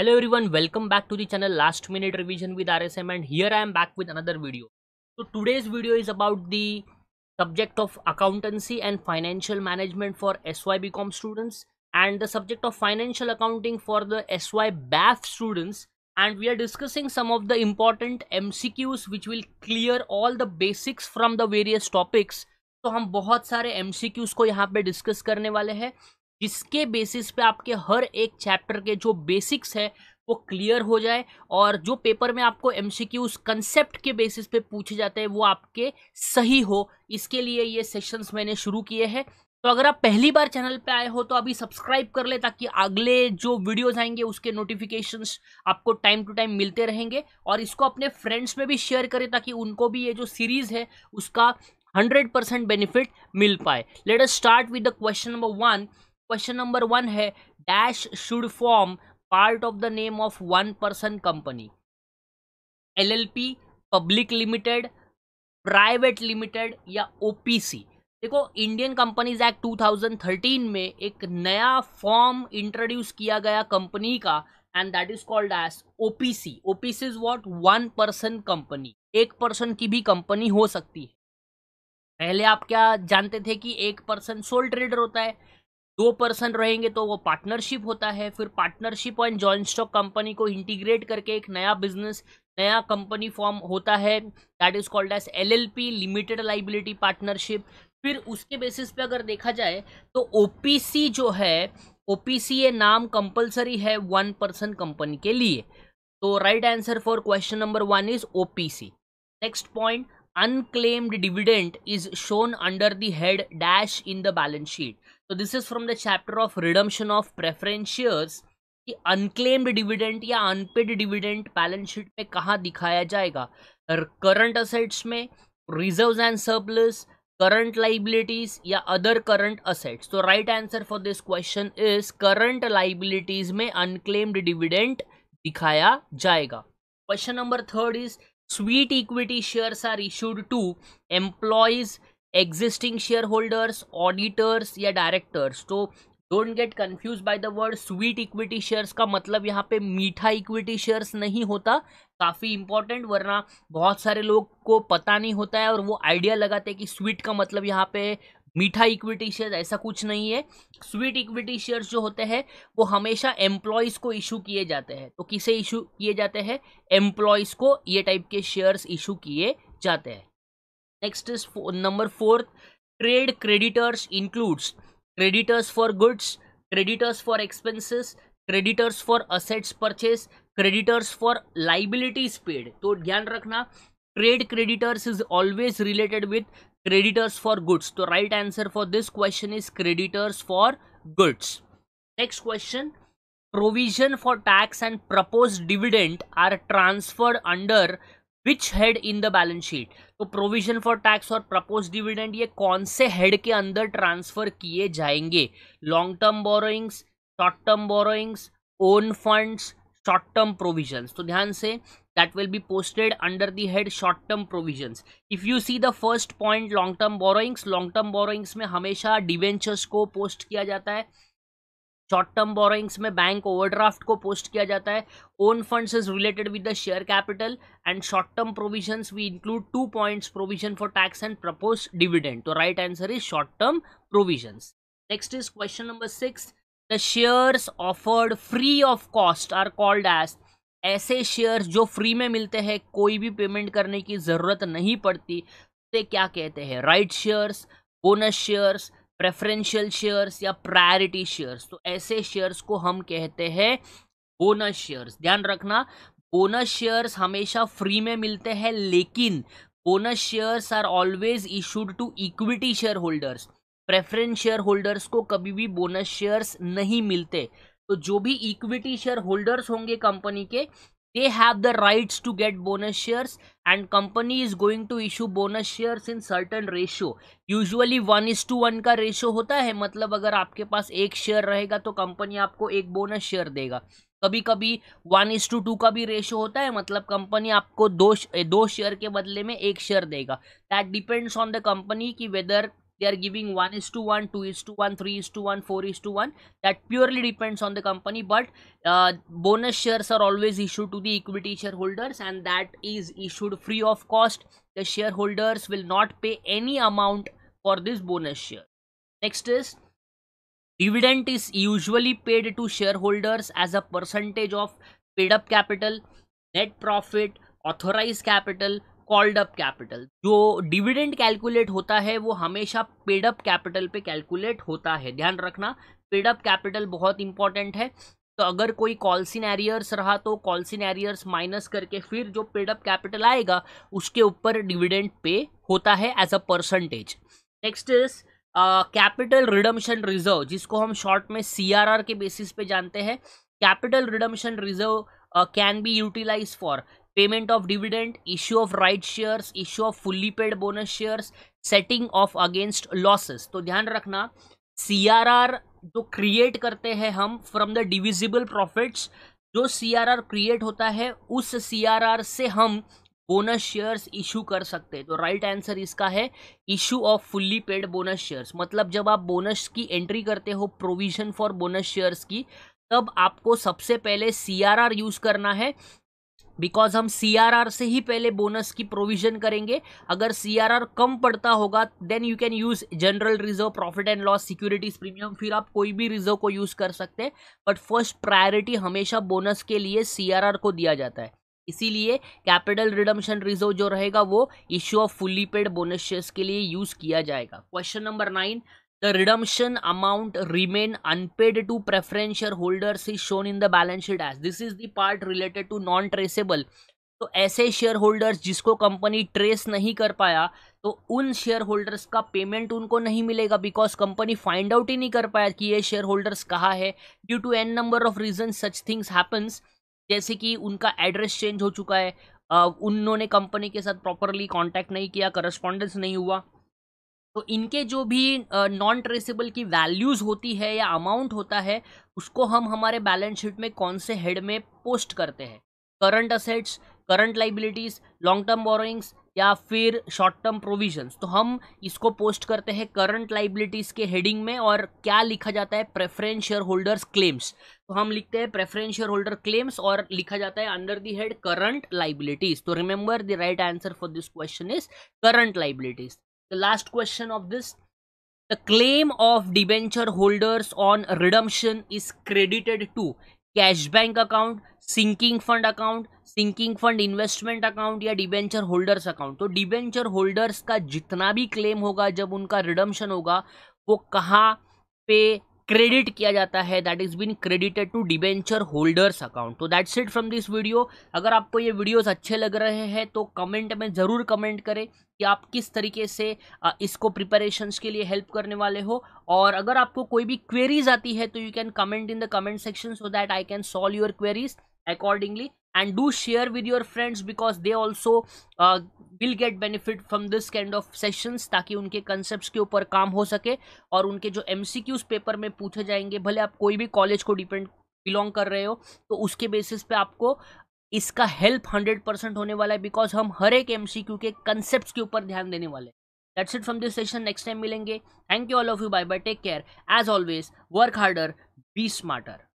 Hello everyone welcome back to the channel last minute revision with RSM and here I am back with another video तो today's video is about the subject of accountancy and financial management for S Y B com students and the subject of financial accounting for the S Y BAF students and we are discussing some of the important M C Qs which will clear all the basics from the various topics तो हम बहुत सारे M C cues को यहाँ पे discuss करने वाले हैं जिसके बेसिस पे आपके हर एक चैप्टर के जो बेसिक्स है वो क्लियर हो जाए और जो पेपर में आपको एम सी क्यूज कंसेप्ट के बेसिस पे पूछे जाते हैं वो आपके सही हो इसके लिए ये सेशंस मैंने शुरू किए हैं तो अगर आप पहली बार चैनल पे आए हो तो अभी सब्सक्राइब कर ले ताकि अगले जो वीडियोस आएंगे उसके नोटिफिकेशंस आपको टाइम टू टाइम मिलते रहेंगे और इसको अपने फ्रेंड्स में भी शेयर करें ताकि उनको भी ये जो सीरीज़ है उसका हंड्रेड परसेंट बेनिफिट मिल पाए let us start with the question number one question number one है dash should form part of the name of one person company LLP public limited private limited या OPC देखो Indian companies act 2013 में एक नया form introduce किया गया company का and that is called as OPC OPC is what one person company एक person की भी कंपनी हो सकती है पहले आप क्या जानते थे कि एक पर्सन सोल ट्रेडर होता है दो पर्सन रहेंगे तो वो पार्टनरशिप होता है फिर partnership and joint stock company को इंटीग्रेट करके एक नया बिजनेस नया कंपनी फॉर्म होता है that is called as LLP limited liability partnership फिर उसके बेसिस पे अगर देखा जाए तो ओपीसी जो है ओपीसी ये नाम कंपलसरी है वन पर्सन कंपनी के लिए तो right answer for question number one is OPC next point unclaimed dividend is shown under the head dash in the balance sheet तो this is from the chapter of redemption of preference कि unclaimed dividend या unpaid dividend balance sheet में कहाँ दिखाया जाएगा current assets में reserve and surplus current liabilities या other current assets तो right answer for this question is current liabilities में अनक्लेम्ड डिविडेंट दिखाया जाएगा question number third is sweet equity shares are issued to employees existing share holders auditors या directors तो don't get confuse by the word sweet equity shares का मतलब यहाँ पे मीठा इक्विटी शेयर्स नहीं होता काफ़ी इंपॉर्टेंट वरना बहुत सारे लोग को पता नहीं होता है और वो आइडिया लगाते हैं कि स्वीट का मतलब यहाँ पे मीठा इक्विटी शेयर ऐसा कुछ नहीं है स्वीट इक्विटी शेयर्स जो होते हैं वो हमेशा एम्प्लॉयज़ को इशू किए जाते हैं तो किसे इशू किए जाते हैं एम्प्लॉयज़ को ये टाइप के शेयर्स इशू किए जाते हैं next is number 4 trade creditors includes creditors for goods creditors for expenses creditors for assets purchase creditors for liabilities paid तो ध्यान रखना trade creditors is always related with creditors for goods the right answer for this question is creditors for goods next question provision for tax and proposed dividend are transferred under which head in the balance sheet तो provision for tax और propose dividend ये कौन से head के अंदर transfer किए जाएंगे long term borrowings short term borrowings own funds short term provision तो ध्यान से that will be posted under the head short term provisions if you see the first point long term borrowings long term borrowings में हमेशा debentures को post किया जाता है short term borrowings में बैंक ओवरड्राफ्ट को पोस्ट किया जाता है own funds is related with the share capital and short term provisions we include two points provision for tax and propose dividend तो right answer is short term provisions next is question number six the shares offered free of cost are called as ऐसे shares जो free में मिलते हैं कोई भी payment करने की ज़रूरत नहीं पड़ती उसे क्या कहते हैं right shares bonus shares preferential shares या प्रायोरिटी शेयर्स तो ऐसे शेयर्स को हम कहते हैं बोनस शेयर्स ध्यान रखना बोनस शेयर्स हमेशा फ्री में मिलते हैं लेकिन bonus shares are always issued to equity share holders preference share holders को कभी भी बोनस शेयर्स नहीं मिलते तो जो भी इक्विटी शेयर होल्डर्स होंगे कंपनी के they have the rights to get bonus shares and company is going to issue bonus shares in certain ratio usually one is to one का ratio होता है मतलब अगर आपके पास एक share रहेगा तो company आपको एक bonus share देगा कभी कभी वन इज टू टू का भी रेशियो होता है मतलब कंपनी आपको दो दो शेयर के बदले में एक शेयर देगा that depends on the company कि whether they are giving 1 is to 1 2 is to 1 3 is to 1 4 is to 1 that purely depends on the company but uh, bonus shares are always issued to the equity shareholders and that is issued free of cost the shareholders will not pay any amount for this bonus share next is dividend is usually paid to shareholders as a percentage of paid up capital net profit authorized capital called up capital जो dividend calculate होता है वो हमेशा paid up capital पे calculate होता है ध्यान रखना पेड अप कैपिटल बहुत इंपॉर्टेंट है तो अगर कोई कॉल्सिन एरियर्स रहा तो कॉल्सिन एरियर्स माइनस करके फिर जो पेड अप कैपिटल आएगा उसके ऊपर डिविडेंड पे होता है as a percentage next is capital redemption reserve जिसको हम शॉर्ट में सी के बेसिस पे जानते हैं capital redemption reserve can be utilize for payment of dividend issue of right shares issue of fully paid bonus shares setting off against losses तो ध्यान रखना सी आर आर जो क्रिएट करते हैं हम फ्रॉम द डिविजिबल प्रॉफिट्स जो सी R are create होता है उस सी आर आर से हम बोनस शेयर्स इशू कर सकते हैं तो राइट right आंसर इसका है issue of fully paid bonus shares मतलब जब आप बोनस की एंट्री करते हो प्रोविजन फॉर बोनस शेयर्स की तब आपको सबसे पहले सी आर आर यूज़ करना है बिकॉज हम सी आर आर से ही पहले बोनस की प्रोविजन करेंगे अगर सी आर आर कम पड़ता होगा then you can use general reserve profit and loss securities premium फिर आप कोई भी रिजर्व को यूज़ कर सकते हैं बट फर्स्ट प्रायोरिटी हमेशा बोनस के लिए सी आर आर को दिया जाता है इसीलिए कैपिटल रिडम्शन रिजर्व जो रहेगा वो issue of fully paid bonus shares के लिए यूज़ किया जाएगा question number nine The redemption amount remain unpaid to preference holders is shown in the balance sheet as this is the part related to non traceable. तो ऐसे share holders जिसको company trace नहीं कर पाया तो उन शेयर होल्डर्स का payment उनको नहीं मिलेगा बिकॉज कंपनी फाइंड आउट ही नहीं कर पाया कि ये शेयर होल्डर्स कहाँ है due to an number of reason such things happens जैसे कि उनका एड्रेस चेंज हो चुका है उन्होंने कंपनी के साथ प्रॉपरली कॉन्टैक्ट नहीं किया करस्पॉन्डेंस नहीं हुआ तो इनके जो भी नॉन ट्रेसेबल की वैल्यूज़ होती है या अमाउंट होता है उसको हम हमारे बैलेंस शीट में कौन से हेड में पोस्ट करते हैं current assets current liabilities long term borrowings या फिर शॉर्ट टर्म प्रोविजंस तो हम इसको पोस्ट करते हैं करंट लाइबिलिटीज़ के हेडिंग में और क्या लिखा जाता है प्रेफरेंस शेयर होल्डर्स क्लेम्स तो हम लिखते हैं प्रेफरेंस शेयर होल्डर क्लेम्स और लिखा जाता है under the head current liabilities तो remember the right answer for this question is current liabilities the last question of this the claim of debenture holders on redemption is credited to cash bank account sinking fund account sinking fund investment account या debenture holders account तो debenture holders का जितना भी claim होगा जब उनका redemption होगा वो कहाँ पे क्रेडिट किया जाता है that is been credited to debenture holders account तो that's it from this video अगर आपको ये वीडियोस अच्छे लग रहे हैं तो कमेंट में ज़रूर कमेंट करें कि आप किस तरीके से इसको प्रिपरेशंस के लिए हेल्प करने वाले हो और अगर आपको कोई भी क्वेरीज आती है तो you can comment in the comment section so that I can solve your queries accordingly and do share with your friends because they also uh, will get benefit from this kind of sessions ताकि उनके concepts के ऊपर काम हो सके और उनके जो एम पेपर में पूछे जाएंगे भले आप कोई भी कॉलेज को डिपेंड बिलोंग कर रहे हो तो उसके बेसिस पे आपको इसका हेल्प हंड्रेड परसेंट होने वाला है बिकॉज हम हर एक एम सी क्यू के कंसेप्ट के ऊपर ध्यान देने वाले that's it from this session next time मिलेंगे thank you all of you bye bye take care as always work harder be smarter